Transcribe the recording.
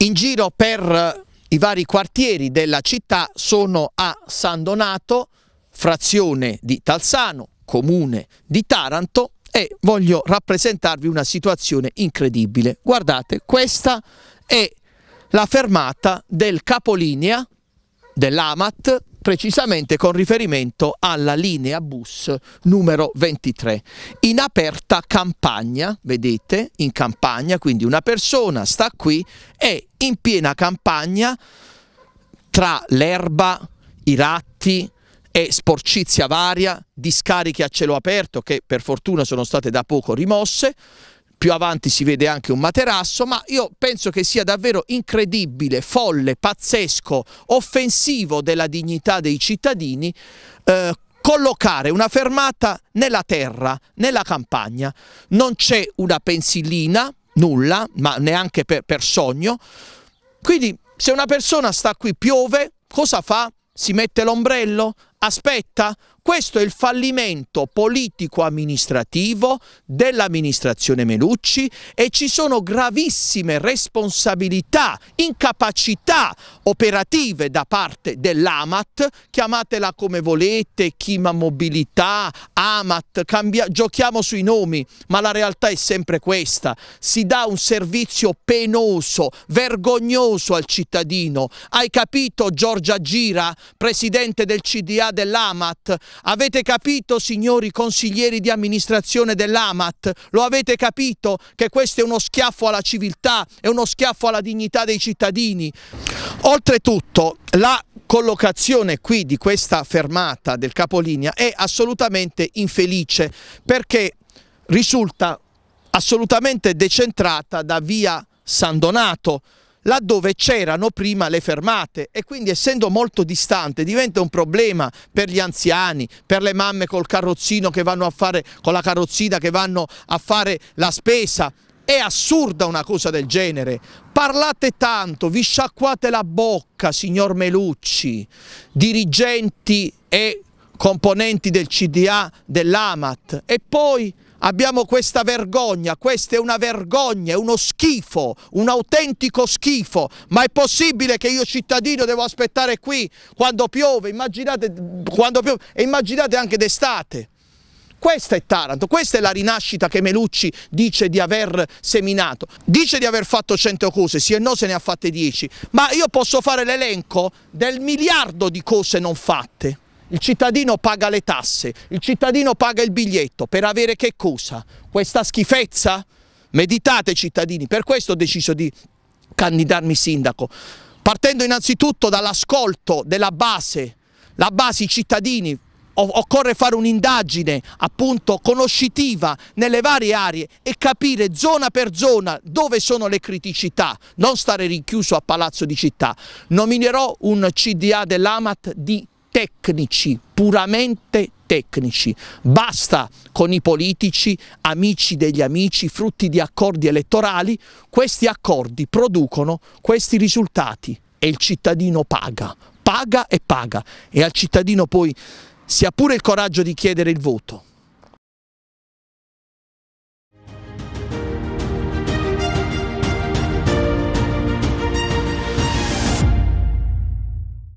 In giro per eh, i vari quartieri della città sono a San Donato, frazione di Talsano, comune di Taranto e voglio rappresentarvi una situazione incredibile. Guardate, questa è la fermata del capolinea dell'Amat precisamente con riferimento alla linea bus numero 23. In aperta campagna, vedete, in campagna, quindi una persona sta qui e in piena campagna tra l'erba, i ratti, e sporcizia varia, discariche a cielo aperto che per fortuna sono state da poco rimosse, più avanti si vede anche un materasso, ma io penso che sia davvero incredibile, folle, pazzesco, offensivo della dignità dei cittadini eh, collocare una fermata nella terra, nella campagna. Non c'è una pensilina, nulla, ma neanche per, per sogno. Quindi se una persona sta qui, piove, cosa fa? Si mette l'ombrello? Aspetta? Questo è il fallimento politico-amministrativo dell'amministrazione Melucci e ci sono gravissime responsabilità, incapacità operative da parte dell'AMAT, chiamatela come volete, Chima Mobilità, AMAT, cambia, giochiamo sui nomi, ma la realtà è sempre questa. Si dà un servizio penoso, vergognoso al cittadino. Hai capito Giorgia Gira, presidente del CDA dell'AMAT? Avete capito, signori consiglieri di amministrazione dell'AMAT? Lo avete capito che questo è uno schiaffo alla civiltà, è uno schiaffo alla dignità dei cittadini? Oltretutto, la collocazione qui di questa fermata del capolinea è assolutamente infelice perché risulta assolutamente decentrata da via San Donato, laddove c'erano prima le fermate e quindi essendo molto distante diventa un problema per gli anziani, per le mamme col carrozzino che vanno a fare, con la carrozzina che vanno a fare la spesa. È assurda una cosa del genere. Parlate tanto, vi sciacquate la bocca, signor Melucci, dirigenti e componenti del CDA dell'AMAT e poi Abbiamo questa vergogna, questa è una vergogna, è uno schifo, un autentico schifo, ma è possibile che io cittadino devo aspettare qui quando piove, immaginate, quando piove e immaginate anche d'estate. Questa è Taranto, questa è la rinascita che Melucci dice di aver seminato. Dice di aver fatto 100 cose, sì e no se ne ha fatte 10, ma io posso fare l'elenco del miliardo di cose non fatte. Il cittadino paga le tasse, il cittadino paga il biglietto, per avere che cosa? Questa schifezza? Meditate cittadini, per questo ho deciso di candidarmi sindaco, partendo innanzitutto dall'ascolto della base, la base, i cittadini, occorre fare un'indagine appunto conoscitiva nelle varie aree e capire zona per zona dove sono le criticità, non stare rinchiuso a Palazzo di Città. Nominerò un CDA dell'Amat di tecnici, puramente tecnici. Basta con i politici, amici degli amici, frutti di accordi elettorali, questi accordi producono questi risultati e il cittadino paga, paga e paga e al cittadino poi sia pure il coraggio di chiedere il voto.